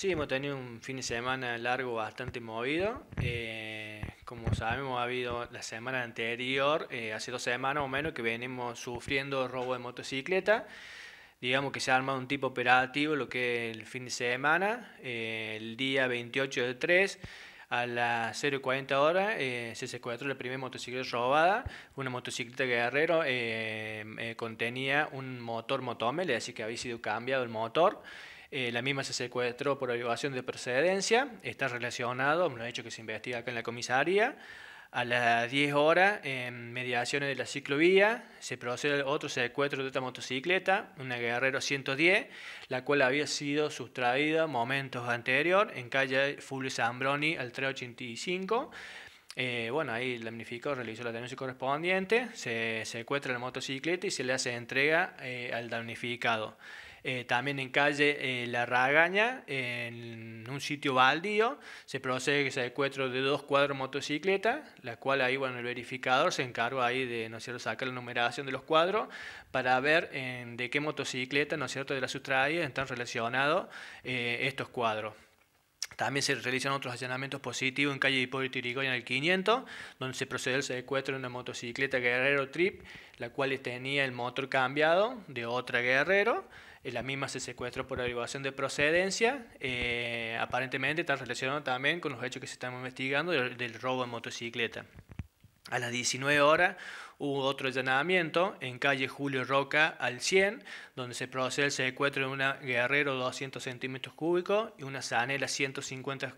Sí, hemos tenido un fin de semana largo bastante movido. Eh, como sabemos, ha habido la semana anterior, eh, hace dos semanas o menos, que venimos sufriendo robo de motocicleta. Digamos que se ha armado un tipo operativo lo que es el fin de semana. Eh, el día 28 de 3 a las 0.40 horas se secuestró la primera motocicleta robada, una motocicleta guerrero contenía un motor motomel, así que había sido cambiado el motor. Eh, la misma se secuestró por elevación de procedencia, está relacionado, un hecho que se investiga acá en la comisaría. A las 10 horas, en mediaciones de la ciclovía, se procede otro secuestro de otra motocicleta, una Guerrero 110, la cual había sido sustraída momentos anteriores en calle Fulvio Zambroni al 385. Eh, bueno, ahí el damnificado realizó la denuncia correspondiente, se secuestra la motocicleta y se le hace entrega eh, al damnificado. Eh, también en calle eh, La Ragaña, en un sitio baldío, se procede se secuestro de dos cuadros motocicleta, la cual ahí, bueno, el verificador se encarga ahí de, ¿no sacar la numeración de los cuadros para ver eh, de qué motocicleta, ¿no es cierto?, de la sustraída están relacionados estos cuadros. También se realizan otros allanamientos positivos en calle Hipólito Yrigoyen el 500, donde se procedió al secuestro de una motocicleta Guerrero Trip, la cual tenía el motor cambiado de otra Guerrero. La misma se secuestró por averiguación de procedencia. Eh, aparentemente está relacionado también con los hechos que se están investigando del, robo de motocicleta. A las 19 horas hubo otro allanamiento en calle Julio Roca al 100, donde se procede el secuestro de una Guerrero 200 centímetros cúbicos y una zanela 150,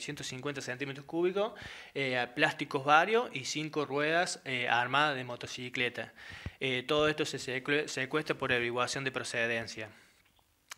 150 centímetros cúbicos, eh, plásticos varios y cinco ruedas eh, armadas de motocicleta. Eh, todo esto se secuestra por averiguación de procedencia.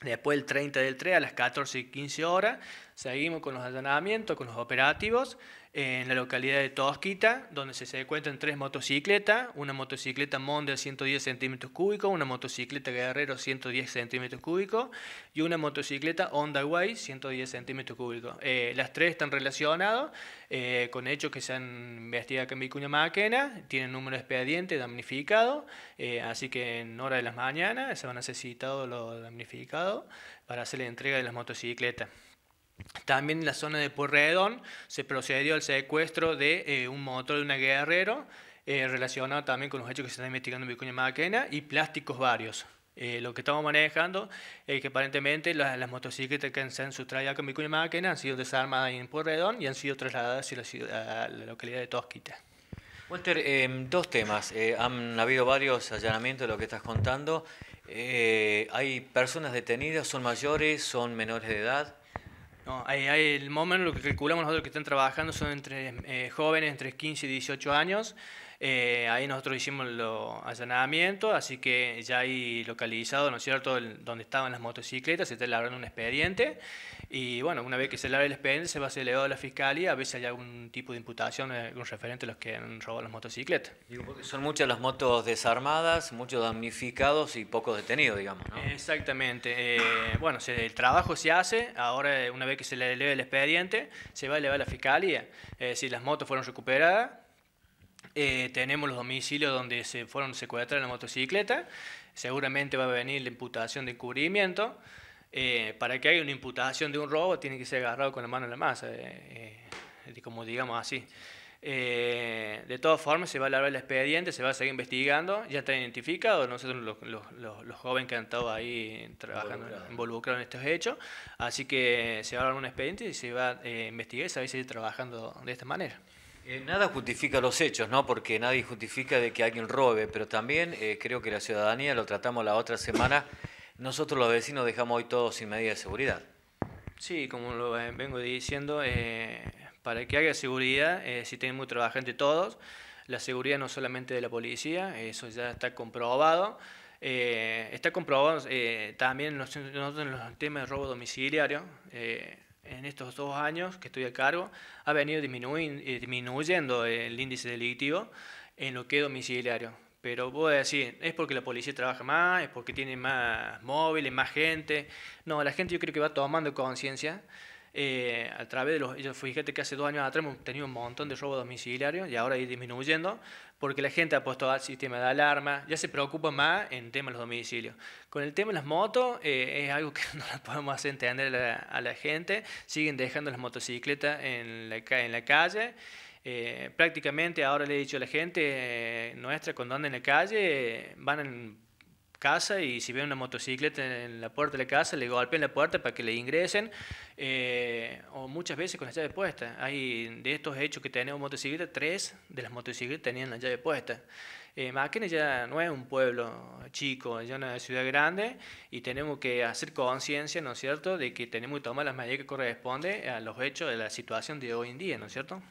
Después el 30 del 3 a las 14 y 15 horas Seguimos con los allanamientos, con los operativos en la localidad de Tosquita, donde se encuentran tres motocicletas, una motocicleta Honda 110 centímetros cúbicos, una motocicleta Guerrero 110 centímetros cúbicos y una motocicleta Honda Way 110 centímetros cúbicos. Eh, las tres están relacionadas eh, con hechos que se han investigado en Vicuña Maquena, tienen número de expediente damnificado, eh, así que en hora de las mañanas se van a necesitar los damnificados para hacer la entrega de las motocicletas. También en la zona de Porredón se procedió al secuestro de eh, un motor de una guerrero eh, relacionado también con los hechos que se están investigando en Vicuña Maquena y plásticos varios. Eh, lo que estamos manejando es que aparentemente las, motocicletas que se han sustraído con Vicuña han sido desarmadas en Porredón y han sido trasladadas a la localidad de Tosquita. Walter, em, dos temas. han habido varios allanamientos de lo que estás contando. ¿Hay personas detenidas? ¿Son mayores? ¿Son menores de edad? No, hay, el momento, lo que calculamos nosotros que están trabajando son entre eh, jóvenes, entre 15 y 18 años. Eh, ahí nosotros hicimos los allanamientos, así que ya hay localizado, ¿no es cierto?, donde estaban las motocicletas, se está elaborando un expediente. Y bueno, una vez que se elabore el expediente, se va a ser elevado a la fiscalía a ver si hay algún tipo de imputación, eh, algún referente a los que han robado las motocicletas. son muchas las motos desarmadas, muchos damnificados y pocos detenidos, digamos, Exactamente. Eh, bueno, el trabajo se hace, ahora una vez que se le eleve el expediente, se va a elevar a la fiscalía. si las motos fueron recuperadas, eh, tenemos los domicilios donde se fueron secuestrar la motocicleta. Seguramente va a venir la imputación de encubrimiento. Eh, para que haya una imputación de un robo tiene que ser agarrado con la mano en la masa, eh, como digamos así. de todas formas, se va a largar el expediente, se va a seguir investigando. Ya está identificado, nosotros los, los, los, jóvenes que han estado ahí trabajando, involucrados en estos hechos. Así que se va a dar un expediente y se va a investigar y se va a seguir trabajando de esta manera. Eh, nada justifica los hechos, ¿no? Porque nadie justifica de que alguien robe, pero también eh, creo que la ciudadanía, lo tratamos la otra semana, nosotros los vecinos dejamos hoy todos sin medida de seguridad. Sí, como lo eh, vengo diciendo, para que haya seguridad, si tenemos entre todos, la seguridad no solamente de la policía, eso ya está comprobado. está comprobado también en los, los temas de robo domiciliario en estos dos años que estoy a cargo, ha venido eh, disminuyendo el índice delictivo en lo que es domiciliario. Pero voy a decir, ¿es porque la policía trabaja más? ¿Es porque tiene más móviles, más gente? No, la gente yo creo que va tomando conciencia eh, a través de los... fíjate que hace dos años atrás hemos tenido un montón de robos domiciliarios y ahora ir disminuyendo porque la gente ha puesto al sistema de alarma, ya se preocupa más en temas de los domicilios. Con el tema de las motos eh, es algo que no lo podemos hacer entender a la, gente, siguen dejando las motocicletas en la, en la calle. Eh, prácticamente ahora le he dicho a la gente nuestra cuando andan en la calle, van en casa y si ve una motocicleta en la puerta de la casa, le golpean la puerta para que le ingresen, eh, o muchas veces con la llave puesta. Hay de estos hechos que tenemos motocicletas, tres de las motocicletas tenían la llave puesta. Eh, Máquina ya no es un pueblo chico, ya es una ciudad grande y tenemos que hacer conciencia, ¿no es cierto?, de que tenemos que tomar las medidas que corresponden a los hechos de la situación de hoy en día, ¿no es cierto?